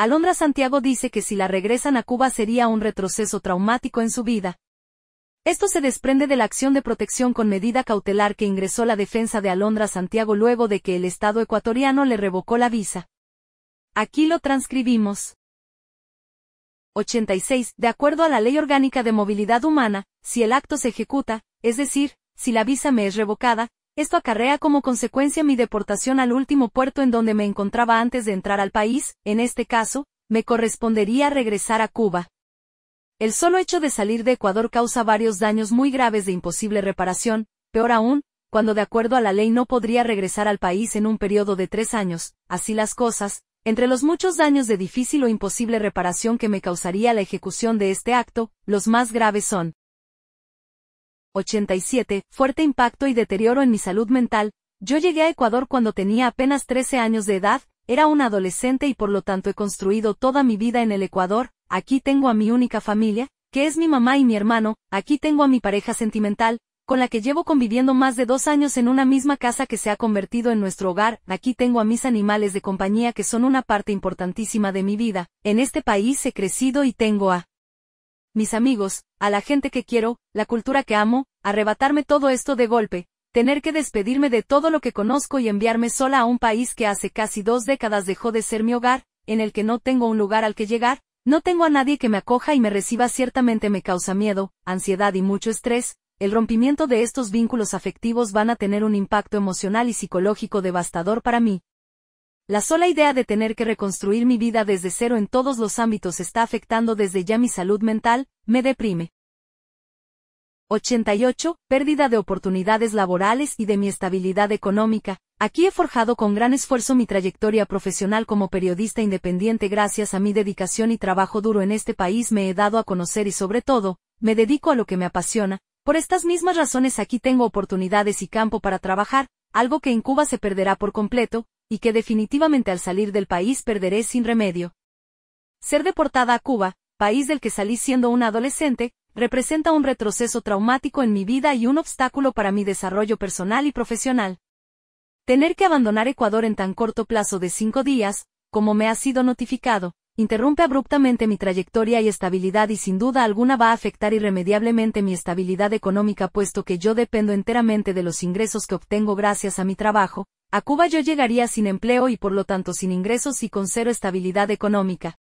Alondra Santiago dice que si la regresan a Cuba sería un retroceso traumático en su vida. Esto se desprende de la acción de protección con medida cautelar que ingresó la defensa de Alondra Santiago luego de que el Estado ecuatoriano le revocó la visa. Aquí lo transcribimos. 86. De acuerdo a la Ley Orgánica de Movilidad Humana, si el acto se ejecuta, es decir, si la visa me es revocada, esto acarrea como consecuencia mi deportación al último puerto en donde me encontraba antes de entrar al país, en este caso, me correspondería regresar a Cuba. El solo hecho de salir de Ecuador causa varios daños muy graves de imposible reparación, peor aún, cuando de acuerdo a la ley no podría regresar al país en un periodo de tres años, así las cosas, entre los muchos daños de difícil o imposible reparación que me causaría la ejecución de este acto, los más graves son 87, fuerte impacto y deterioro en mi salud mental, yo llegué a Ecuador cuando tenía apenas 13 años de edad, era un adolescente y por lo tanto he construido toda mi vida en el Ecuador, aquí tengo a mi única familia, que es mi mamá y mi hermano, aquí tengo a mi pareja sentimental, con la que llevo conviviendo más de dos años en una misma casa que se ha convertido en nuestro hogar, aquí tengo a mis animales de compañía que son una parte importantísima de mi vida, en este país he crecido y tengo a mis amigos, a la gente que quiero, la cultura que amo, arrebatarme todo esto de golpe, tener que despedirme de todo lo que conozco y enviarme sola a un país que hace casi dos décadas dejó de ser mi hogar, en el que no tengo un lugar al que llegar, no tengo a nadie que me acoja y me reciba ciertamente me causa miedo, ansiedad y mucho estrés, el rompimiento de estos vínculos afectivos van a tener un impacto emocional y psicológico devastador para mí, la sola idea de tener que reconstruir mi vida desde cero en todos los ámbitos está afectando desde ya mi salud mental, me deprime. 88. Pérdida de oportunidades laborales y de mi estabilidad económica. Aquí he forjado con gran esfuerzo mi trayectoria profesional como periodista independiente gracias a mi dedicación y trabajo duro en este país me he dado a conocer y sobre todo, me dedico a lo que me apasiona. Por estas mismas razones aquí tengo oportunidades y campo para trabajar, algo que en Cuba se perderá por completo, y que definitivamente al salir del país perderé sin remedio. Ser deportada a Cuba, país del que salí siendo una adolescente, representa un retroceso traumático en mi vida y un obstáculo para mi desarrollo personal y profesional. Tener que abandonar Ecuador en tan corto plazo de cinco días, como me ha sido notificado, interrumpe abruptamente mi trayectoria y estabilidad y sin duda alguna va a afectar irremediablemente mi estabilidad económica puesto que yo dependo enteramente de los ingresos que obtengo gracias a mi trabajo, a Cuba yo llegaría sin empleo y por lo tanto sin ingresos y con cero estabilidad económica.